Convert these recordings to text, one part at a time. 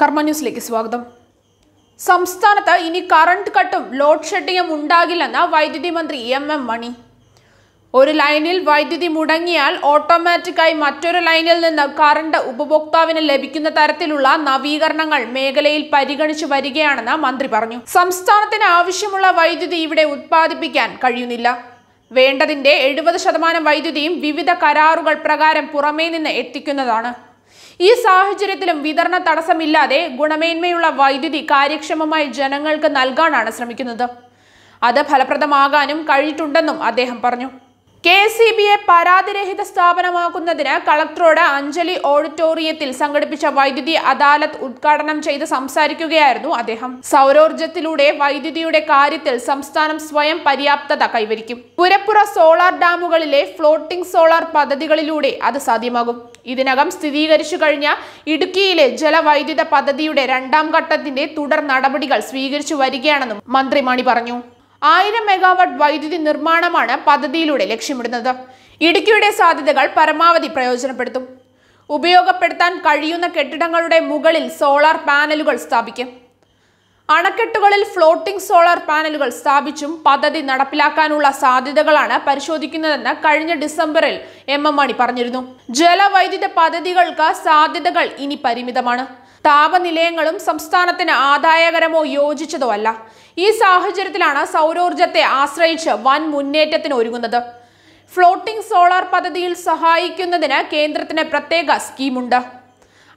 കർമ്മ ന്യൂസിലേക്ക് സ്വാഗതം സംസ്ഥാനത്ത് ഇനി കറണ്ട് കട്ടും ലോഡ് ഷെഡിങ്ങും ഉണ്ടാകില്ലെന്ന് വൈദ്യുതി മന്ത്രി എം എം മണി ഒരു ലൈനിൽ വൈദ്യുതി മുടങ്ങിയാൽ ഓട്ടോമാറ്റിക്കായി മറ്റൊരു ലൈനിൽ നിന്ന് കറണ്ട് ഉപഭോക്താവിന് ലഭിക്കുന്ന തരത്തിലുള്ള നവീകരണങ്ങൾ മേഖലയിൽ പരിഗണിച്ചു വരികയാണെന്ന് മന്ത്രി പറഞ്ഞു സംസ്ഥാനത്തിന് ആവശ്യമുള്ള വൈദ്യുതി ഇവിടെ ഉത്പാദിപ്പിക്കാൻ കഴിയുന്നില്ല വേണ്ടതിന്റെ എഴുപത് ശതമാനം വൈദ്യുതിയും വിവിധ കരാറുകൾ പ്രകാരം പുറമേ നിന്ന് എത്തിക്കുന്നതാണ് ഈ സാഹചര്യത്തിലും വിതരണ തടസ്സമില്ലാതെ ഗുണമേന്മയുള്ള വൈദ്യുതി കാര്യക്ഷമമായി ജനങ്ങൾക്ക് നൽകാനാണ് ശ്രമിക്കുന്നത് അത് ഫലപ്രദമാകാനും കഴിഞ്ഞിട്ടുണ്ടെന്നും അദ്ദേഹം പറഞ്ഞു കെ സി ബി എ പരാതിരഹിത സ്ഥാപനമാക്കുന്നതിന് കളക്ടറോട് അഞ്ജലി ഓഡിറ്റോറിയത്തിൽ സംഘടിപ്പിച്ച വൈദ്യുതി അദാലത്ത് ഉദ്ഘാടനം ചെയ്ത് സംസാരിക്കുകയായിരുന്നു അദ്ദേഹം സൗരോർജ്ജത്തിലൂടെ വൈദ്യുതിയുടെ കാര്യത്തിൽ സംസ്ഥാനം സ്വയം പര്യാപ്തത കൈവരിക്കും പുരപ്പുറ സോളാർ ഡാമുകളിലെ ഫ്ലോട്ടിംഗ് സോളാർ പദ്ധതികളിലൂടെ അത് സാധ്യമാകും ഇതിനകം സ്ഥിരീകരിച്ചു കഴിഞ്ഞ ഇടുക്കിയിലെ ജലവൈദ്യുത പദ്ധതിയുടെ രണ്ടാം ഘട്ടത്തിന്റെ തുടർ നടപടികൾ സ്വീകരിച്ചു വരികയാണെന്നും മന്ത്രി മണി പറഞ്ഞു ആയിരം മെഗാവാട്ട് വൈദ്യുതി നിർമ്മാണമാണ് പദ്ധതിയിലൂടെ ലക്ഷ്യമിടുന്നത് ഇടുക്കിയുടെ സാധ്യതകൾ പരമാവധി പ്രയോജനപ്പെടുത്തും ഉപയോഗപ്പെടുത്താൻ കഴിയുന്ന കെട്ടിടങ്ങളുടെ മുകളിൽ സോളാർ പാനലുകൾ സ്ഥാപിക്കും അണക്കെട്ടുകളിൽ ഫ്ലോട്ടിംഗ് സോളാർ പാനലുകൾ സ്ഥാപിച്ചും പദ്ധതി നടപ്പിലാക്കാനുള്ള സാധ്യതകളാണ് പരിശോധിക്കുന്നതെന്ന് കഴിഞ്ഞ ഡിസംബറിൽ എം എം മണി പറഞ്ഞിരുന്നു ജലവൈദ്യുത പദ്ധതികൾക്ക് സാധ്യതകൾ ഇനി പരിമിതമാണ് താപനിലയങ്ങളും സംസ്ഥാനത്തിന് ആദായകരമോ യോജിച്ചതോ അല്ല ഈ സാഹചര്യത്തിലാണ് സൗരോർജത്തെ ആശ്രയിച്ച് വൻ മുന്നേറ്റത്തിന് ഒരുങ്ങുന്നത് ഫ്ലോട്ടിംഗ് സോളാർ പദ്ധതിയിൽ സഹായിക്കുന്നതിന് കേന്ദ്രത്തിന് പ്രത്യേക സ്കീമുണ്ട്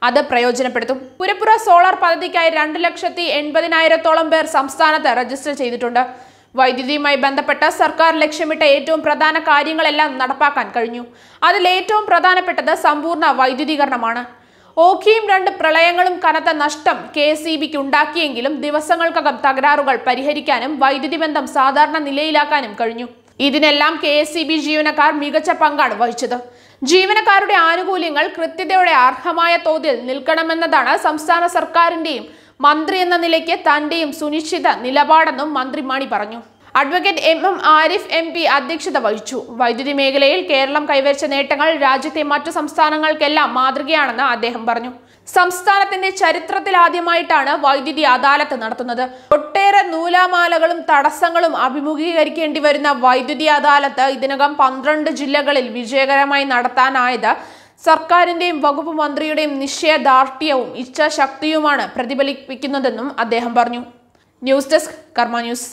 അത് പ്രയോജനപ്പെടുത്തും പുരപ്പുറ സോളാർ പദ്ധതിക്കായി രണ്ട് ലക്ഷത്തി എൺപതിനായിരത്തോളം പേർ സംസ്ഥാനത്ത് രജിസ്റ്റർ ചെയ്തിട്ടുണ്ട് വൈദ്യുതിയുമായി ബന്ധപ്പെട്ട സർക്കാർ ലക്ഷ്യമിട്ട ഏറ്റവും പ്രധാന കാര്യങ്ങളെല്ലാം നടപ്പാക്കാൻ കഴിഞ്ഞു അതിൽ ഏറ്റവും പ്രധാനപ്പെട്ടത് സമ്പൂർണ്ണ വൈദ്യുതീകരണമാണ് ഓഖിയും രണ്ട് പ്രളയങ്ങളും കനത്ത നഷ്ടം കെ എസ് ഇ ബിക്ക് ഉണ്ടാക്കിയെങ്കിലും ദിവസങ്ങൾക്കകം തകരാറുകൾ പരിഹരിക്കാനും വൈദ്യുതി ബന്ധം സാധാരണ നിലയിലാക്കാനും കഴിഞ്ഞു ഇതിനെല്ലാം കെ എസ് ഇ ബി ജീവനക്കാർ മികച്ച പങ്കാണ് വഹിച്ചത് ജീവനക്കാരുടെ ആനുകൂല്യങ്ങൾ കൃത്യതയോടെ അർഹമായ തോതിൽ നിൽക്കണമെന്നതാണ് സംസ്ഥാന സർക്കാരിന്റെയും മന്ത്രി എന്ന നിലയ്ക്ക് തന്റെയും സുനിശ്ചിത നിലപാടെന്നും മന്ത്രി മാണി പറഞ്ഞു advocate M M Arif M P അധ്യക്ഷത വഹിച്ചു വൈദ്യുതി മേഖലയിൽ കേരളം കൈവരിച്ച നേട്ടങ്ങൾ രാജ്യത്തെ മറ്റു സംസ്ഥാനങ്ങൾക്കെല്ലാം മാതൃകയാണെന്ന് അദ്ദേഹം പറഞ്ഞു സംസ്ഥാനത്തിന്റെ ചരിത്രത്തിൽ ആദ്യമായിട്ടാണ് വൈദ്യുതി അദാലത്ത് നടത്തുന്നത് ഒട്ടേറെ നൂലാമാലകളും തടസ്സങ്ങളും അഭിമുഖീകരിക്കേണ്ടി വരുന്ന വൈദ്യുതി അദാലത്ത് ഇതിനകം പന്ത്രണ്ട് ജില്ലകളിൽ വിജയകരമായി നടത്താനായത് സർക്കാരിന്റെയും വകുപ്പ് മന്ത്രിയുടെയും നിശ്ചയദാർഢ്യവും ഇച്ഛാശക്തിയുമാണ് പ്രതിഫലിപ്പിക്കുന്നതെന്നും അദ്ദേഹം പറഞ്ഞു ന്യൂസ് ഡെസ്ക് കർമ്മ ന്യൂസ്